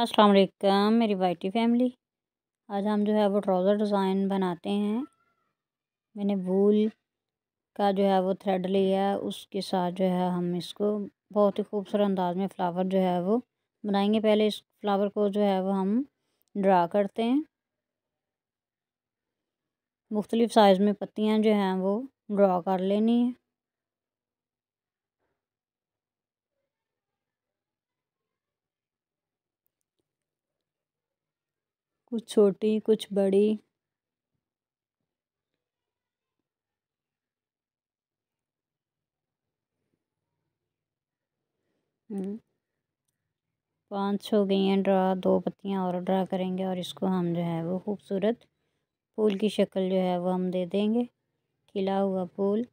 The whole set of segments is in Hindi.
अस्सलाम वालेकुम मेरी वाइटी फैमिली आज हम जो है वो ट्राउज़र डिज़ाइन बनाते हैं मैंने वूल का जो है वो थ्रेड लिया है उसके साथ जो है हम इसको बहुत ही खूबसूरत अंदाज में फ़्लावर जो है वो बनाएंगे पहले इस फ्लावर को जो है वो हम ड्रा करते हैं मुख्तलिफ़ साइज़ में पत्तियाँ जो हैं वो ड्रा कर लेनी है कुछ छोटी कुछ बड़ी हम्म। पाँच हो गई हैं ड्रा दो पत्तियाँ और ड्रा करेंगे और इसको हम जो है वो खूबसूरत फूल की शक्ल जो है वो हम दे देंगे खिला हुआ फूल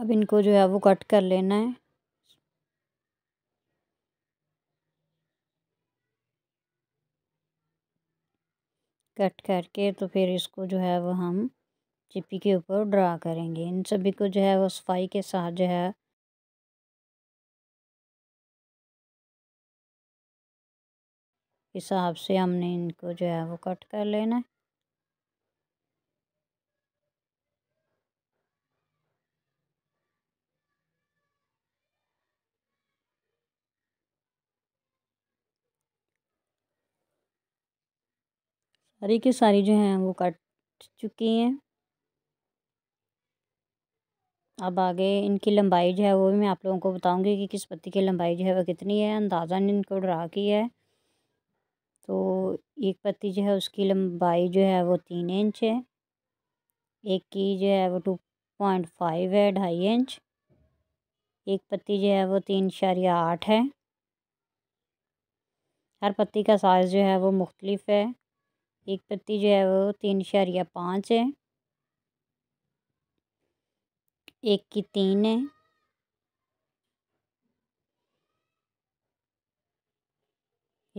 अब इनको जो है वो कट कर लेना है कट करके तो फिर इसको जो है वो हम चिप्पी के ऊपर ड्रा करेंगे इन सभी को जो है वो सफाई के साथ जो है हिसाब से हमने इनको जो है वो कट कर लेना है सारी की सारी जो हैं वो कट चुकी हैं अब आगे इनकी लंबाई जो है वो भी मैं आप लोगों को बताऊंगी कि किस पत्ती की लंबाई जो है वो कितनी है अंदाज़ा इनको ड्रा की है तो एक पत्ती जो है उसकी लंबाई जो है वो तीन इंच है एक की जो है वो टू पॉइंट फाइव है ढाई इंच एक पत्ती जो है वो तीन इशारिया आठ है हर पत्ती का साइज़ जो है वो मुख्तलिफ है एक पत्ती जो है वो तीन इशारिया पाँच है एक की तीन है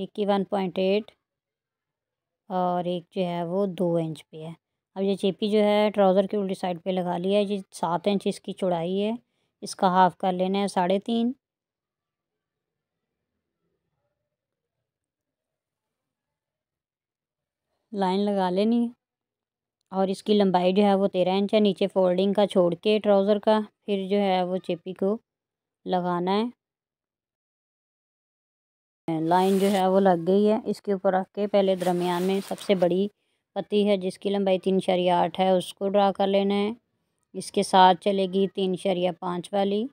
एक की वन पॉइंट एट और एक जो है वो दो इंच पे है अब ये चेपी जो है ट्राउज़र की उल्टी साइड पे लगा लिया है जी सात इंच इसकी चौड़ाई है इसका हाफ़ कर लेना है साढ़े तीन लाइन लगा लेनी और इसकी लंबाई जो है वो तेरह इंच है नीचे फोल्डिंग का छोड़ के ट्राउज़र का फिर जो है वो चेपी को लगाना है लाइन जो है वो लग गई है इसके ऊपर रख के पहले दरमियान में सबसे बड़ी पत्ती है जिसकी लंबाई तीन शरिया आठ है उसको ड्रा कर लेना है इसके साथ चलेगी तीन शरिया पाँच वाली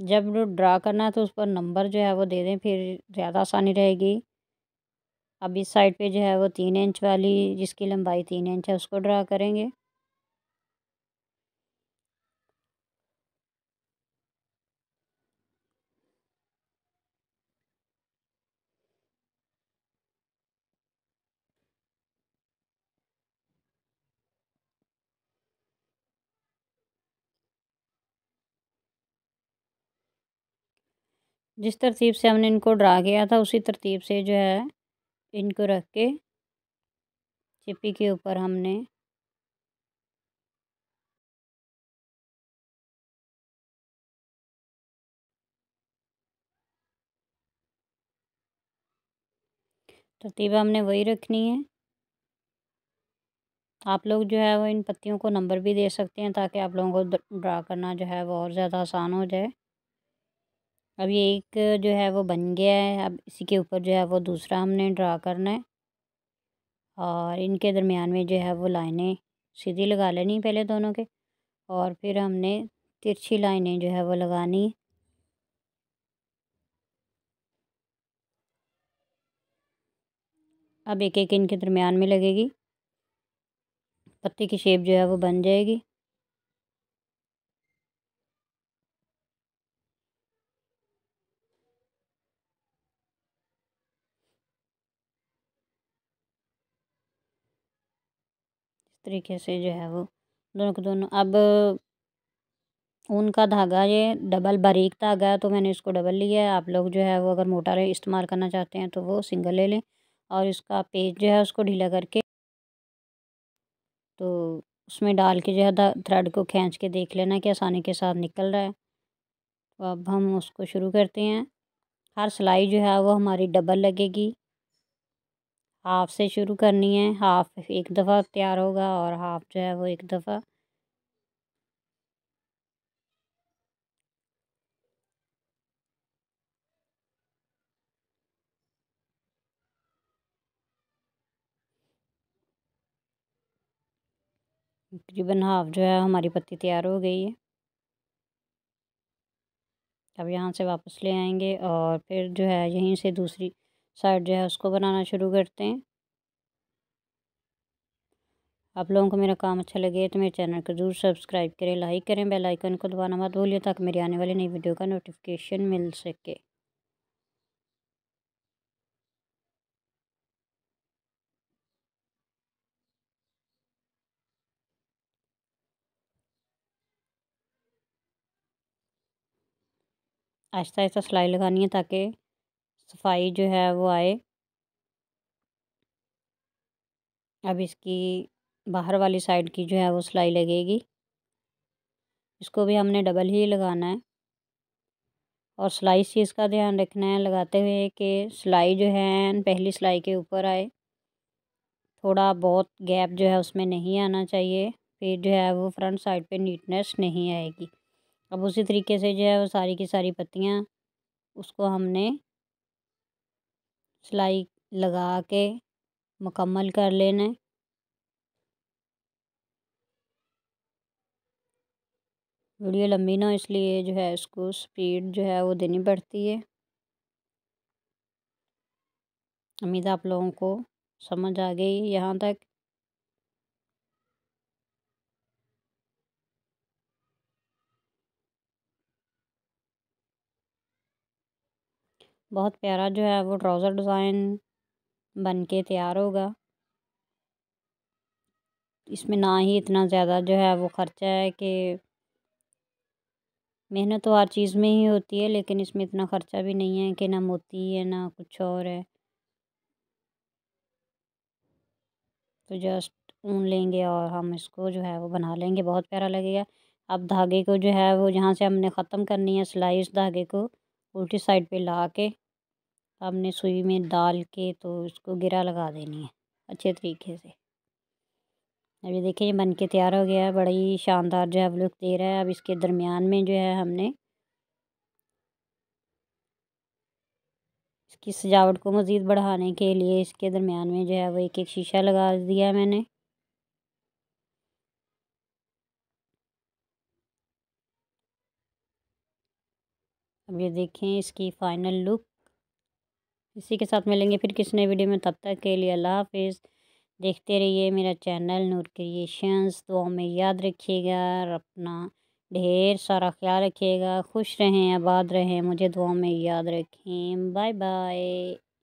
जब ड्रा करना है तो उस पर नंबर जो है वो दे दें फिर ज़्यादा आसानी रहेगी अब इस साइड पे जो है वो तीन इंच वाली जिसकी लंबाई तीन इंच है उसको ड्रा करेंगे जिस तरतीब से हमने इनको ड्रा किया था उसी तरतीब से जो है इनको रख के चिपी के ऊपर हमने तरतीब हमने वही रखनी है आप लोग जो है वो इन पत्तियों को नंबर भी दे सकते हैं ताकि आप लोगों को ड्रा करना जो है वो और ज़्यादा आसान हो जाए अब ये एक जो है वो बन गया है अब इसी के ऊपर जो है वो दूसरा हमने ड्रा करना है और इनके दरमियान में जो है वो लाइनें सीधी लगा लेनी पहले दोनों के और फिर हमने तिरछी लाइनें जो है वो लगानी अब एक एक इनके दरमियान में लगेगी पत्ती की शेप जो है वो बन जाएगी तरीके से जो है वो दोनों के दोनों अब ऊन का धागा ये डबल बारीक धागा है तो मैंने इसको डबल लिया है आप लोग जो है वो अगर मोटा इस्तेमाल करना चाहते हैं तो वो सिंगल ले लें और इसका पेज जो है उसको ढीला करके तो उसमें डाल के जो है थ्रेड को खींच के देख लेना कि आसानी के साथ निकल रहा है तो अब हम उसको शुरू करते हैं हर सिलाई जो है वो हमारी डबल लगेगी हाफ़ से शुरू करनी है हाफ़ एक दफ़ा तैयार होगा और हाफ़ जो है वो एक दफ़ा तकरीबन हाफ जो है हमारी पत्ती तैयार हो गई है अब यहाँ से वापस ले आएंगे और फिर जो है यहीं से दूसरी साइड जो है उसको बनाना शुरू करते हैं आप लोगों को मेरा काम अच्छा लगे तो मेरे चैनल को जरूर सब्सक्राइब करें लाइक करें बेल आइकन को दबाना मत भूलिए ताकि मेरी आने वाली नई वीडियो का नोटिफिकेशन मिल सके आहिस्ता आहिस्ता सिलाई लगानी है ताकि सफाई जो है वो आए अब इसकी बाहर वाली साइड की जो है वो सिलाई लगेगी इसको भी हमने डबल ही लगाना है और सिलाई से इसका ध्यान रखना है लगाते हुए कि सिलाई जो है पहली सिलाई के ऊपर आए थोड़ा बहुत गैप जो है उसमें नहीं आना चाहिए फिर जो है वो फ्रंट साइड पे नीटनेस नहीं आएगी अब उसी तरीके से जो है वो सारी की सारी पत्तियाँ उसको हमने सिलाई लगा के मुकम्मल कर लेना वीडियो लंबी ना हो इसलिए जो है इसको स्पीड जो है वो देनी पड़ती है उम्मीद आप लोगों को समझ आ गई यहाँ तक बहुत प्यारा जो है वो ट्राउज़र डिज़ाइन बन के तैयार होगा इसमें ना ही इतना ज़्यादा जो है वो ख़र्चा है कि मेहनत तो हर चीज़ में ही होती है लेकिन इसमें इतना ख़र्चा भी नहीं है कि ना मोती है ना कुछ और है तो जस्ट ऊन लेंगे और हम इसको जो है वो बना लेंगे बहुत प्यारा लगेगा अब धागे को जो है वो जहाँ से हमने ख़त्म करनी है सिलाई उस धागे को उल्टी साइड पे ला के आपने सुई में डाल के तो उसको गिरा लगा देनी है अच्छे तरीके से अब ये देखिए बन के तैयार हो गया है बड़ा ही शानदार जो है अब लुक दे रहा है अब इसके दरमियान में जो है हमने इसकी सजावट को मज़ीद बढ़ाने के लिए इसके दरमियान में जो है वो एक एक शीशा लगा दिया मैंने अब ये देखें इसकी फ़ाइनल लुक इसी के साथ मिलेंगे फिर किसी नए वीडियो में तब तक के लिए अल्लाह हाफिज़ देखते रहिए मेरा चैनल नूर क्रिएशंस दुआ में याद रखिएगा और अपना ढेर सारा ख्याल रखिएगा खुश रहें आबाद रहें मुझे दुआ में याद रखें बाय बाय